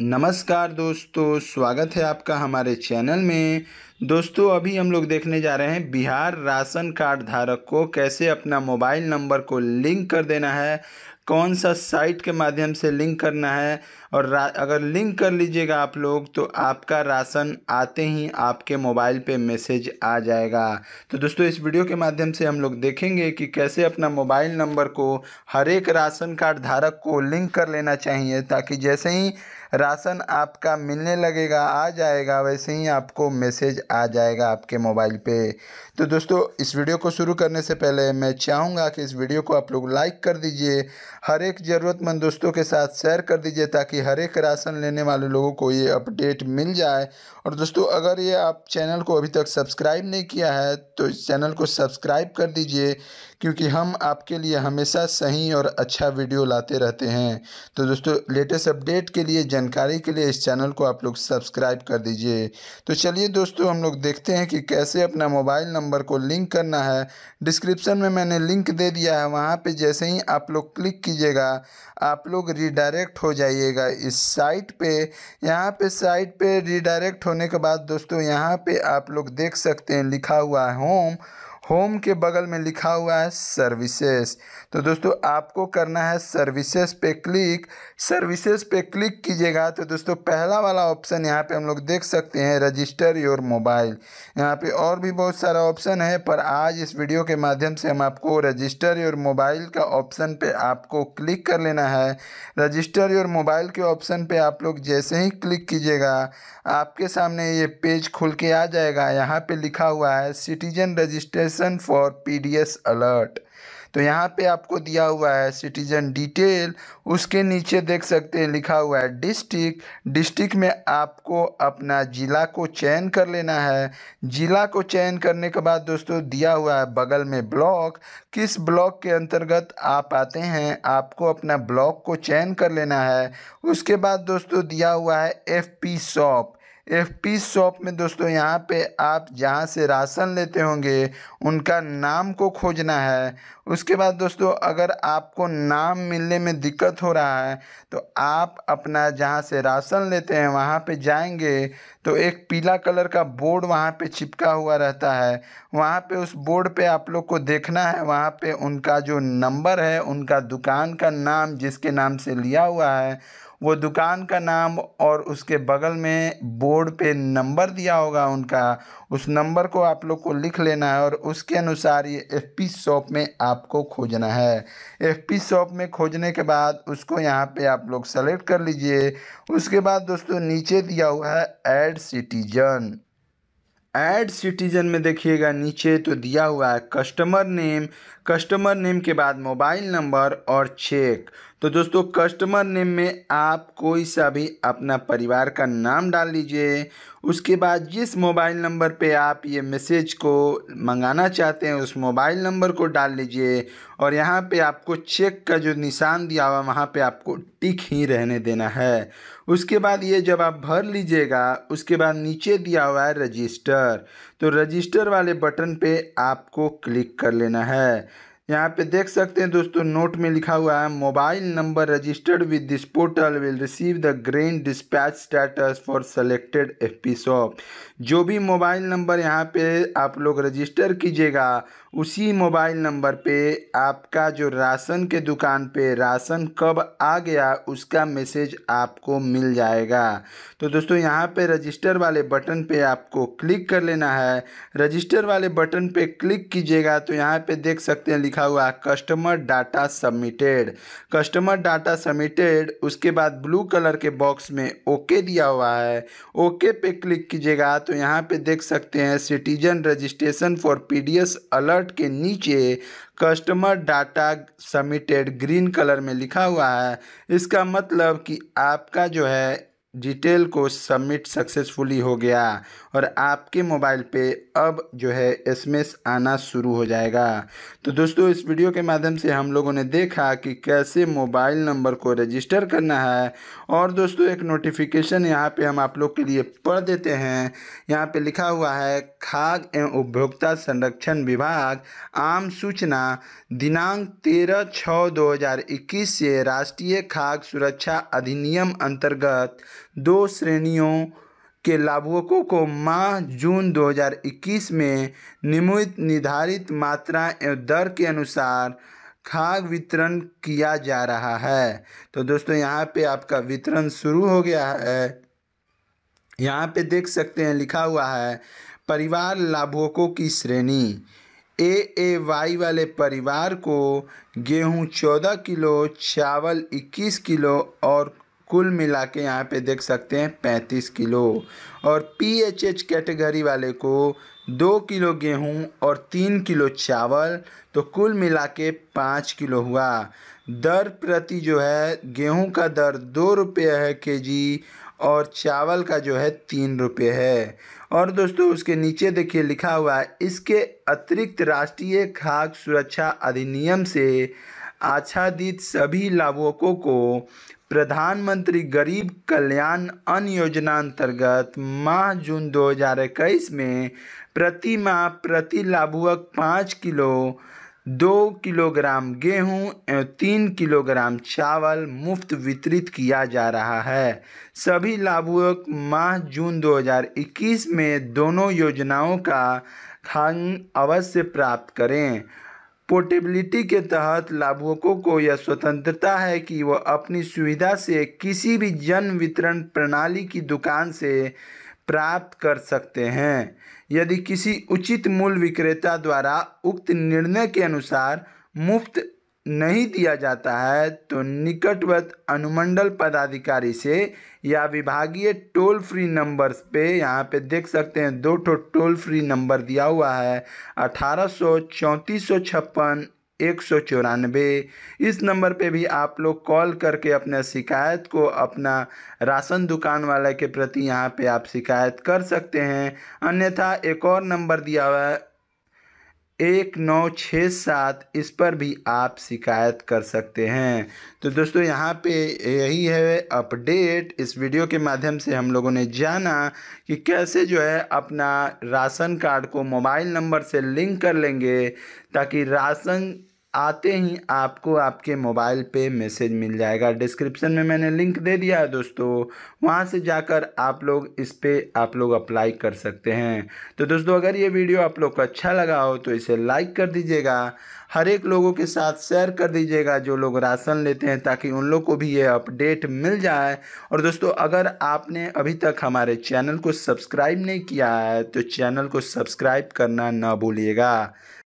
नमस्कार दोस्तों स्वागत है आपका हमारे चैनल में दोस्तों अभी हम लोग देखने जा रहे हैं बिहार राशन कार्ड धारक को कैसे अपना मोबाइल नंबर को लिंक कर देना है कौन सा साइट के माध्यम से लिंक करना है और अगर लिंक कर लीजिएगा आप लोग तो आपका राशन आते ही आपके मोबाइल पे मैसेज आ जाएगा तो दोस्तों इस वीडियो के माध्यम से हम लोग देखेंगे कि कैसे अपना मोबाइल नंबर को हर एक राशन कार्ड धारक को लिंक कर लेना चाहिए ताकि जैसे ही राशन आपका मिलने लगेगा आ जाएगा वैसे ही आपको मैसेज आ जाएगा आपके मोबाइल पे तो दोस्तों इस वीडियो को शुरू करने से पहले मैं चाहूँगा कि इस वीडियो को आप लोग लाइक कर दीजिए हर एक ज़रूरतमंद दोस्तों के साथ शेयर कर दीजिए ताकि हर एक राशन लेने वाले लोगों को ये अपडेट मिल जाए और दोस्तों अगर ये आप चैनल को अभी तक सब्सक्राइब नहीं किया है तो इस चैनल को सब्सक्राइब कर दीजिए क्योंकि हम आपके लिए हमेशा सही और अच्छा वीडियो लाते रहते हैं तो दोस्तों लेटेस्ट अपडेट के लिए जानकारी के लिए इस चैनल को आप लोग सब्सक्राइब कर दीजिए तो चलिए दोस्तों हम लोग देखते हैं कि कैसे अपना मोबाइल नंबर को लिंक करना है डिस्क्रिप्शन में मैंने लिंक दे दिया है वहाँ पर जैसे ही आप लोग क्लिक कीजिएगा आप लोग रिडायरेक्ट हो जाइएगा इस साइट पे यहाँ पे साइट पे रिडायरेक्ट होने के बाद दोस्तों यहाँ पे आप लोग देख सकते हैं लिखा हुआ है होम होम के बगल में लिखा हुआ है सर्विसेज तो दोस्तों आपको करना है सर्विसेज पे क्लिक सर्विसेज पे क्लिक कीजिएगा तो दोस्तों पहला वाला ऑप्शन यहाँ पे हम लोग देख सकते हैं रजिस्टर योर मोबाइल यहाँ पे और भी बहुत सारा ऑप्शन है पर आज इस वीडियो के माध्यम से हम आपको रजिस्टर योर मोबाइल का ऑप्शन पे आपको क्लिक कर लेना है रजिस्टर योर मोबाइल के ऑप्शन पर आप लोग जैसे ही क्लिक कीजिएगा आपके सामने ये पेज खुल के आ जाएगा यहाँ पर लिखा हुआ है citizen register application for PDS alert तो यहाँ पे आपको दिया हुआ है सिटीजन डिटेल उसके नीचे देख सकते हैं लिखा हुआ है डिस्ट्रिक्ट डिस्ट्रिक्ट में आपको अपना ज़िला को चयन कर लेना है ज़िला को चयन करने के बाद दोस्तों दिया हुआ है बगल में ब्लॉक किस ब्लॉक के अंतर्गत आप आते हैं आपको अपना ब्लॉक को चयन कर लेना है उसके बाद दोस्तों दिया हुआ है F P shop F P shop में दोस्तों यहाँ पे आप जहाँ से राशन लेते होंगे उनका नाम को खोजना है उसके बाद दोस्तों अगर आपको नाम मिलने में दिक्कत हो रहा है तो आप अपना जहाँ से राशन लेते हैं वहाँ पे जाएंगे तो एक पीला कलर का बोर्ड वहाँ पे चिपका हुआ रहता है वहाँ पे उस बोर्ड पे आप लोग को देखना है वहाँ पे उनका जो नंबर है उनका दुकान का नाम जिसके नाम से लिया हुआ है वो दुकान का नाम और उसके बगल में बोर्ड पे नंबर दिया होगा उनका उस नंबर को आप लोग को लिख लेना है और उसके अनुसार ये एफ पी शॉप में आपको खोजना है एफ पी शॉप में खोजने के बाद उसको यहाँ पे आप लोग सेलेक्ट कर लीजिए उसके बाद दोस्तों नीचे दिया हुआ है एड सिटीजन ऐड सिटीजन में देखिएगा नीचे तो दिया हुआ है कस्टमर नेम कस्टमर नेम के बाद मोबाइल नंबर और चेक तो दोस्तों कस्टमर नेम में आप कोई सा भी अपना परिवार का नाम डाल लीजिए उसके बाद जिस मोबाइल नंबर पे आप ये मैसेज को मंगाना चाहते हैं उस मोबाइल नंबर को डाल लीजिए और यहाँ पे आपको चेक का जो निशान दिया हुआ वहाँ पे आपको टिक ही रहने देना है उसके बाद ये जब आप भर लीजिएगा उसके बाद नीचे दिया हुआ है रजिस्टर तो रजिस्टर वाले बटन पर आपको क्लिक कर लेना है यहाँ पे देख सकते हैं दोस्तों नोट में लिखा हुआ है mobile number registered with this portal will receive the grain dispatch status for selected F P shop जो भी मोबाइल नंबर यहाँ पे आप लोग रजिस्टर कीजिएगा उसी मोबाइल नंबर पे आपका जो राशन के दुकान पे राशन कब आ गया उसका मैसेज आपको मिल जाएगा तो दोस्तों यहाँ पे रजिस्टर वाले बटन पे आपको क्लिक कर लेना है रजिस्टर वाले बटन पे क्लिक कीजिएगा तो यहाँ पे देख सकते हैं लिखा हुआ customer data submitted customer data submitted उसके बाद ब्लू कलर के बॉक्स में ओके दिया हुआ है ओके पे क्लिक कीजिएगा तो यहाँ पर देख सकते हैं citizen registration for P alert शर्ट के नीचे customer data submitted green colour में लिखा हुआ है इसका मतलब कि आपका जो है डिटेल को सबमिट सक्सेसफुली हो गया और आपके मोबाइल पे अब जो है एसएमएस आना शुरू हो जाएगा तो दोस्तों इस वीडियो के माध्यम से हम लोगों ने देखा कि कैसे मोबाइल नंबर को रजिस्टर करना है और दोस्तों एक नोटिफिकेशन यहाँ पे हम आप लोग के लिए पढ़ देते हैं यहाँ पे लिखा हुआ है खाद एवं उपभोक्ता संरक्षण विभाग आम सूचना दिनांक तेरह छः दो से राष्ट्रीय खाद्य सुरक्षा अधिनियम अंतर्गत दो श्रेणियों के लाभुकों को माह जून 2021 में निमित निर्धारित मात्रा एवं दर के अनुसार खाद वितरण किया जा रहा है तो दोस्तों यहाँ पे आपका वितरण शुरू हो गया है यहाँ पे देख सकते हैं लिखा हुआ है परिवार लाभुकों की श्रेणी ए ए वाई वाले परिवार को गेहूँ चौदह किलो चावल इक्कीस किलो और कुल मिला के यहाँ पर देख सकते हैं पैंतीस किलो और पी एच एच कैटेगरी वाले को दो किलो गेहूँ और तीन किलो चावल तो कुल मिला के पाँच किलो हुआ दर प्रति जो है गेहूँ का दर दो रुपये है के जी और चावल का जो है तीन रुपये है और दोस्तों उसके नीचे देखिए लिखा हुआ है इसके अतिरिक्त राष्ट्रीय खाद्य सुरक्षा अधिनियम से आच्छादित सभी लाभुकों को प्रधानमंत्री गरीब कल्याण अन्न योजना अंतर्गत माह जून 2021 में प्रति माह प्रति लाभुक पाँच किलो दो किलोग्राम गेहूं एवं तीन किलोग्राम चावल मुफ्त वितरित किया जा रहा है सभी लाभुक माह जून 2021 में दोनों योजनाओं का खान अवश्य प्राप्त करें पोर्टेबिलिटी के तहत लाभुकों को यह स्वतंत्रता है कि वह अपनी सुविधा से किसी भी जन वितरण प्रणाली की दुकान से प्राप्त कर सकते हैं यदि किसी उचित मूल विक्रेता द्वारा उक्त निर्णय के अनुसार मुफ्त नहीं दिया जाता है तो निकटवत अनुमंडल पदाधिकारी से या विभागीय टोल फ्री नंबर पे यहाँ पे देख सकते हैं दो ठो टोल फ्री नंबर दिया हुआ है अठारह सौ चौंतीस सौ छप्पन एक सौ चौरानबे इस नंबर पे भी आप लोग कॉल करके अपने शिकायत को अपना राशन दुकान वाले के प्रति यहाँ पे आप शिकायत कर सकते हैं अन्यथा एक और नंबर दिया हुआ है एक नौ छः सात इस पर भी आप शिकायत कर सकते हैं तो दोस्तों यहाँ पे यही है अपडेट इस वीडियो के माध्यम से हम लोगों ने जाना कि कैसे जो है अपना राशन कार्ड को मोबाइल नंबर से लिंक कर लेंगे ताकि राशन आते ही आपको आपके मोबाइल पे मैसेज मिल जाएगा डिस्क्रिप्शन में मैंने लिंक दे दिया है दोस्तों वहाँ से जाकर आप लोग इस पर आप लोग अप्लाई कर सकते हैं तो दोस्तों अगर ये वीडियो आप लोग को अच्छा लगा हो तो इसे लाइक कर दीजिएगा हर एक लोगों के साथ शेयर कर दीजिएगा जो लोग राशन लेते हैं ताकि उन लोग को भी ये अपडेट मिल जाए और दोस्तों अगर आपने अभी तक हमारे चैनल को सब्सक्राइब नहीं किया है तो चैनल को सब्सक्राइब करना ना भूलिएगा